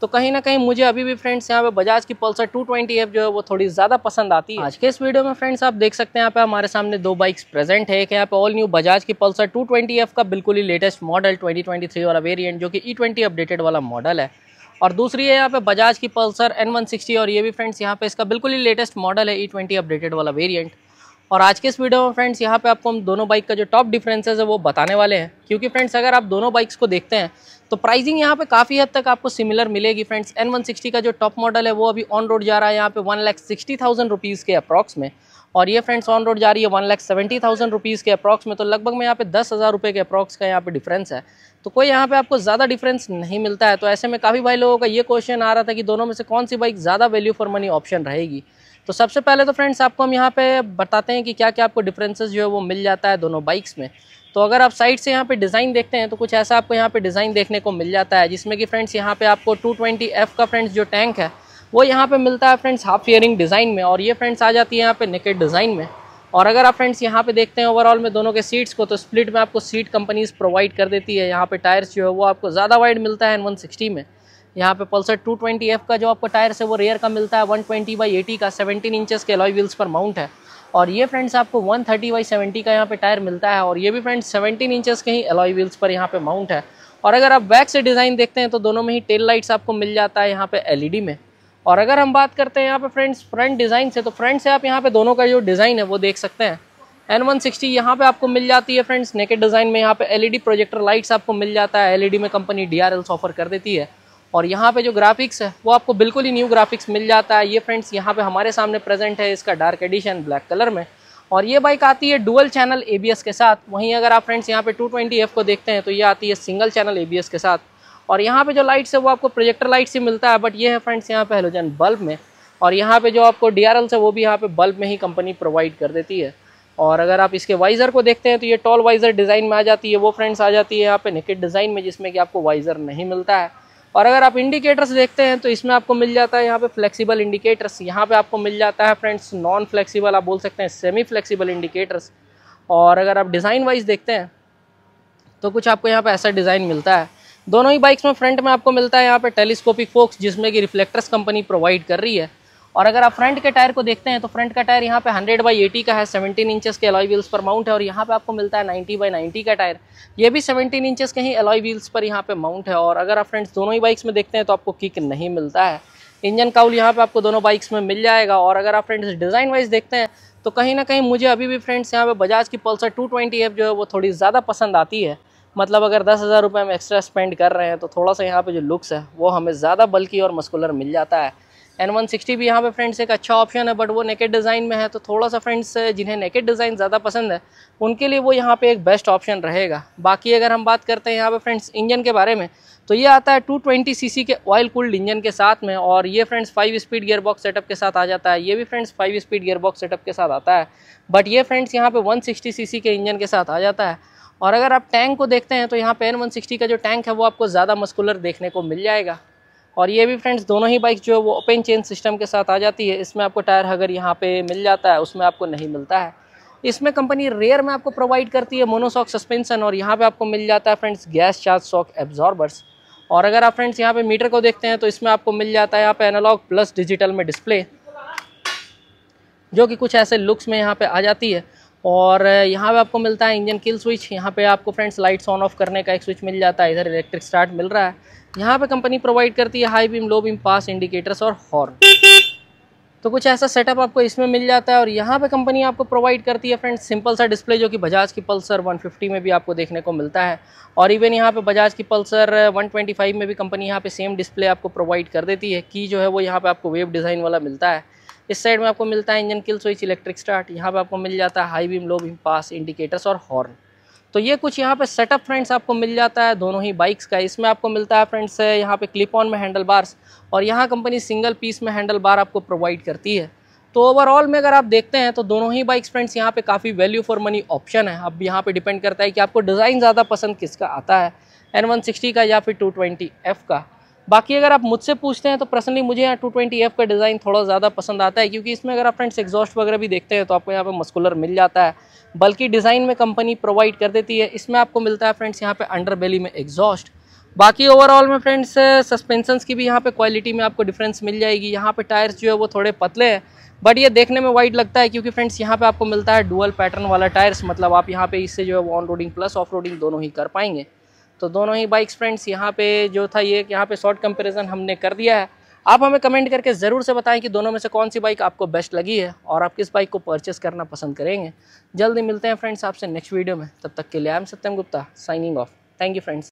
तो कहीं ना कहीं मुझे अभी भी फ्रेंड्स यहाँ पे बजाज की पल्सर 220 एफ जो है वो थोड़ी ज़्यादा पसंद आती है आज के इस वीडियो में फ्रेंड्स आप देख सकते हैं यहाँ पे हमारे सामने दो बाइक्स प्रेजेंट है कि यहाँ पे ऑल न्यू बजाज की पल्सर 220 एफ का बिल्कुल ही लेटेस्ट मॉडल 2023 वाला वेरियंट जो कि ई ट्वेंटी अपडेटेड वाला मॉडल है और दूसरी है यहाँ पे बजाज की पल्सर एन और ये भी फ्रेंड्स यहाँ पे इसका बिल्कुल ही लेटेस्ट मॉडल है ई e अपडेटेड वाला वेरियंट और आज के इस वीडियो में फ्रेंड्स यहाँ पे आपको हम दोनों बाइक का जो टॉप डिफरेंसेस है वो बताने वाले हैं क्योंकि फ्रेंड्स अगर आप दोनों बाइक्स को देखते हैं तो प्राइसिंग यहाँ पे काफ़ी हद तक आपको सिमिलर मिलेगी फ्रेंड्स एन वन सिक्सटी का जो टॉप मॉडल है वो अभी ऑन रोड जा रहा है यहाँ पे one lakh sixty thousand rupees के अप्रॉक्स में और ये फ्रेंड्स ऑन रोड जा रही है one lakh seventy thousand rupees के अप्रॉक्स में तो लगभग में यहाँ पे दस हज़ार रुपये के अप्रॉक्स का यहाँ पे डिफरेंस है तो कोई यहाँ पे आपको ज़्यादा डिफरेंस नहीं मिलता है तो ऐसे में काफ़ी भाई लोगों का ये क्वेश्चन आ रहा था कि दोनों में से कौन सी बाइक ज़्यादा वैल्यू फॉर मनी ऑप्शन रहेगी तो सबसे पहले तो फ्रेंड्स आपको हम यहाँ पे बताते हैं कि क्या क्या आपको डिफरेंसेस जो है वो मिल जाता है दोनों बाइक्स में तो अगर आप साइड से यहाँ पे डिज़ाइन देखते हैं तो कुछ ऐसा आपको यहाँ पे डिज़ाइन देखने को मिल जाता है जिसमें कि फ्रेंड्स यहाँ पे आपको 220F का फ्रेंड्स जो टैंक है वो यहाँ पे मिलता है फ्रेंड्स हाफ ईयरिंग डिज़ाइन में और ये फ्रेंड्स आ जाती है यहाँ पे निकेट डिज़ाइन में और अगर आप फ्रेंड्स यहाँ पे देखते हैं ओवरऑल में दोनों के सीट्स को तो स्प्लिट में आपको सीट कंपनीज प्रोवाइड कर देती है यहाँ पे टायर्स जो है वो आपको ज़्यादा वाइड मिलता है एन में यहाँ पे पल्सर 220F का जो आपको टायर है वो रेयर का मिलता है 120 ट्वेंटी बाई एटी का 17 इंचेस के अलॉय व्हील्स पर माउंट है और ये फ्रेंड्स आपको 130 थर्टी बाई सेवेंटी का यहाँ पे टायर मिलता है और ये भी फ्रेंड्स 17 इंचेस के ही अलॉय व्हील्स पर यहाँ पे माउंट है और अगर आप बैक से डिज़ाइन देखते हैं तो दोनों में ही टेल लाइट्स आपको मिल जाता है यहाँ पर एल e में और अगर हम बात करते हैं यहाँ पर फ्रेंड्स फ्रंट डिज़ाइन से तो फ्रंट से आप यहाँ पर दोनों का जो डिज़ाइन है वो देख सकते हैं एन वन सिक्सटी यहाँ पर आपको मिल जाती है फ्रेंड्स नेकेट डिज़ाइन में यहाँ पे एलईडी प्रोजेक्टर लाइट्स आपको मिल जाता है एलईडी e में कंपनी डी ऑफर कर देती है और यहाँ पे जो ग्राफिक्स है वो आपको बिल्कुल ही न्यू ग्राफिक्स मिल जाता है ये फ्रेंड्स यहाँ पे हमारे सामने प्रेजेंट है इसका डार्क एडिशन ब्लैक कलर में और ये बाइक आती है डुअल चैनल एबीएस के साथ वहीं अगर आप फ्रेंड्स यहाँ पे 220F को देखते हैं तो ये आती है सिंगल चैनल एबीएस के साथ और यहाँ पर जो लाइट्स है वो आपको प्रोजेक्टर लाइट्स ही मिलता है बट ये है फ्रेंड्स यहाँ पे हेलोजन बल्ब में और यहाँ पर जो आपको डी है वो भी यहाँ पे बल्ब में ही कंपनी प्रोवाइड कर देती है और अगर आप इसके वाइज़र को देखते हैं तो ये टॉल वाइज़र डिज़ाइन में आ जाती है वो फ्रेंड्स आ जाती है यहाँ पे निकेट डिज़ाइन में जिसमें कि आपको वाइज़र नहीं मिलता है और अगर आप इंडिकेटर्स देखते हैं तो इसमें आपको मिल जाता है यहाँ पे फ्लेक्सिबल इंडिकेटर्स यहाँ पे आपको मिल जाता है फ्रेंड्स नॉन फ्लेक्सिबल आप बोल सकते हैं सेमी फ्लेक्सिबल इंडिकेटर्स और अगर आप डिज़ाइन वाइज देखते हैं तो कुछ आपको यहाँ पे ऐसा डिज़ाइन मिलता है दोनों ही बाइक्स में फ्रंट में आपको मिलता है यहाँ पर टेलीस्कोपिक फोक्स जिसमें कि रिफ्लेक्टर्स कंपनी प्रोवाइड कर रही है और अगर आप फ्रंट के टायर को देखते हैं तो फ्रंट का टायर यहाँ पे 100 बाई एटी का है 17 इंचेस के अलॉय व्हील्स पर माउंट है और यहाँ पे आपको मिलता है 90 बाई 90 का टायर ये भी 17 इंचेस के ही अलॉय व्हील्स पर यहाँ पे माउंट है और अगर आप फ्रेंड्स दोनों ही बाइक्स में देखते हैं तो आपको किक नहीं मिलता है इंजन काउल यहाँ पर आपको दोनों बाइक्स में मिल जाएगा और अगर आप फ्रेंड्स डिज़ाइन वाइज देखते हैं तो कहीं ना कहीं मुझे अभी भी फ्रेंड्स यहाँ पर बजाज की पल्सर टू ट्वेंटी एफ जो है वो थोड़ी ज़्यादा पसंद आती है मतलब अगर दस हज़ार रुपये हम एक्स्ट्रा स्पेंड कर रहे हैं तो थोड़ा सा यहाँ पर जो लुक्स है वो हमें ज़्यादा बल्कि और मस्कुलर मिल जाता है एन वन सिक्सटी भी यहाँ पे फ्रेंड्स एक अच्छा ऑप्शन है बट वो नेकेड डिज़ाइन में है तो थोड़ा सा फ्रेंड्स जिन्हें नेकेड डिज़ाइन ज़्यादा पसंद है उनके लिए वो यहाँ पे एक बेस्ट ऑप्शन रहेगा बाकी अगर हम बात करते हैं यहाँ पे फ्रेंड्स इंजन के बारे में तो ये आता है सी सी के ऑयल कूल्ड इंजन के साथ में और ये friends five speed gear box setup के साथ आ जाता है ये भी friends five speed gear box setup के साथ आता है बट ये फ्रेंड्स यहाँ पे सी सी के इंजन के साथ आ जाता है और अगर आप टैंक को देखते हैं तो यहाँ पे एन का जो टैंक है वो आपको ज़्यादा मस्कुलर देखने को मिल जाएगा और ये भी फ्रेंड्स दोनों ही बाइक जो है वो ओपन चेन सिस्टम के साथ आ जाती है इसमें आपको टायर अगर यहाँ पे मिल जाता है उसमें आपको नहीं मिलता है इसमें कंपनी रेयर में आपको प्रोवाइड करती है मोनोसॉक सस्पेंशन और यहाँ पे आपको मिल जाता है friends gas charge shock absorbers और अगर आप फ्रेंड्स यहाँ पर मीटर को देखते हैं तो इसमें आपको मिल जाता है यहाँ पे एनालॉग प्लस डिजिटल में डिस्प्ले जो कि कुछ ऐसे लुक्स में यहाँ पर आ जाती है और यहाँ पे आपको मिलता है इंजन किल स्विच यहाँ पे आपको फ्रेंड्स लाइट्स ऑन ऑफ करने का एक स्विच मिल जाता है इधर इलेक्ट्रिक स्टार्ट मिल रहा है यहाँ पे कंपनी प्रोवाइड करती है high beam low beam pass indicators और हॉर्न तो कुछ ऐसा सेटअप आपको इसमें मिल जाता है और यहाँ पे कंपनी आपको प्रोवाइड करती है फ्रेंड्स सिंपल सा डिस्प्ले जो कि बजाज की पल्सर 150 में भी आपको देखने को मिलता है और इवन यहाँ पे बजाज की पल्सर 125 में भी कंपनी यहाँ पे सेम डिस्प्ले आपको प्रोवाइड कर देती है की जो है वो यहाँ पे आपको वेब डिज़ाइन वाला मिलता है इस साइड में आपको मिलता है engine kill switch electric start यहाँ पर आपको मिल जाता है high beam low beam pass indicators और हॉर्न तो ये कुछ यहाँ पे सेटअप फ्रेंड्स आपको मिल जाता है दोनों ही बाइक्स का इसमें आपको मिलता है फ्रेंड्स यहाँ पे क्लिप ऑन में हैंडल बार्स और यहाँ कंपनी सिंगल पीस में हैंडल बार आपको प्रोवाइड करती है तो ओवरऑल में अगर आप देखते हैं तो दोनों ही बाइक्स फ्रेंड्स यहाँ पे काफ़ी वैल्यू फॉर मनी ऑप्शन है अब यहाँ पे डिपेंड करता है कि आपको डिज़ाइन ज़्यादा पसंद किसका आता है एन वन सिक्सटी का या फिर टू ट्वेंटी एफ़ का बाकी अगर आप मुझसे पूछते हैं तो पर्सनली मुझे यहाँ टू ट्वेंटी एफ का डिज़ाइन थोड़ा ज़्यादा पसंद आता है क्योंकि इसमें अगर आप फ्रेंड्स एग्जॉस्ट वगैरह भी देखते हैं तो आपको यहाँ पे मस्कुलर मिल जाता है बल्कि डिज़ाइन में कंपनी प्रोवाइड कर देती है इसमें आपको मिलता है फ्रेंड्स यहाँ पे अंडर बेली में एग्जॉस्ट बाकी ओवरऑल में फ्रेंड्स सस्पेंसन की भी यहाँ पे क्वालिटी में आपको डिफरेंस मिल जाएगी यहाँ पे टायर्स जो है वो थोड़े पतले हैं बट ये देखने में वाइड लगता है क्योंकि फ्रेंड्स यहाँ पे आपको मिलता है डुअल पैटर्न वाला टायर्स मतलब आप यहाँ पे इससे जो है वो on roading plus off roading दोनों ही कर पाएंगे तो दोनों ही बाइक्स फ्रेंड्स यहाँ पे जो था ये यहाँ पे शॉर्ट कंपेरिजन हमने कर दिया है आप हमें कमेंट करके ज़रूर से बताएं कि दोनों में से कौन सी बाइक आपको बेस्ट लगी है और आप किस बाइक को परचेस करना पसंद करेंगे जल्दी मिलते हैं फ्रेंड्स आपसे नेक्स्ट वीडियो में तब तक के लिए I am Satyam Gupta signing off thank you friends